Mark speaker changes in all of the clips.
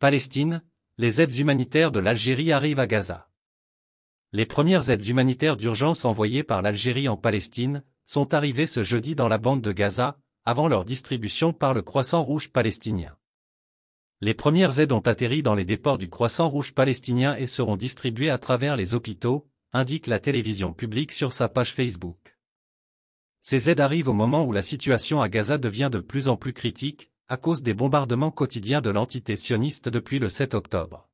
Speaker 1: Palestine, les aides humanitaires de l'Algérie arrivent à Gaza. Les premières aides humanitaires d'urgence envoyées par l'Algérie en Palestine sont arrivées ce jeudi dans la bande de Gaza, avant leur distribution par le Croissant Rouge palestinien. Les premières aides ont atterri dans les déports du Croissant Rouge palestinien et seront distribuées à travers les hôpitaux, indique la télévision publique sur sa page Facebook. Ces aides arrivent au moment où la situation à Gaza devient de plus en plus critique, à cause des bombardements quotidiens de l'entité sioniste depuis le 7 octobre.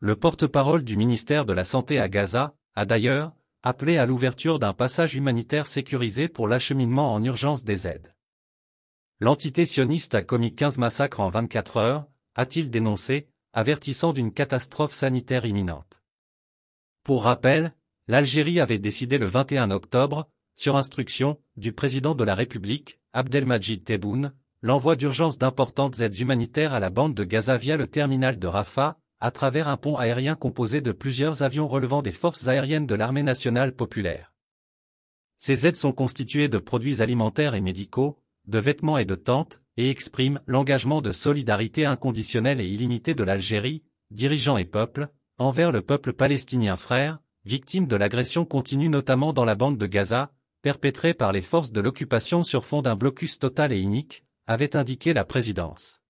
Speaker 1: Le porte-parole du ministère de la Santé à Gaza a d'ailleurs appelé à l'ouverture d'un passage humanitaire sécurisé pour l'acheminement en urgence des aides. L'entité sioniste a commis 15 massacres en 24 heures, a-t-il dénoncé, avertissant d'une catastrophe sanitaire imminente. Pour rappel, l'Algérie avait décidé le 21 octobre, sur instruction du président de la République, Abdelmajid Tebboune, l'envoi d'urgence d'importantes aides humanitaires à la bande de Gaza via le terminal de Rafah, à travers un pont aérien composé de plusieurs avions relevant des forces aériennes de l'armée nationale populaire. Ces aides sont constituées de produits alimentaires et médicaux, de vêtements et de tentes, et expriment l'engagement de solidarité inconditionnelle et illimitée de l'Algérie, dirigeants et peuple, envers le peuple palestinien frère, victime de l'agression continue notamment dans la bande de Gaza, perpétrée par les forces de l'occupation sur fond d'un blocus total et inique avait indiqué la présidence.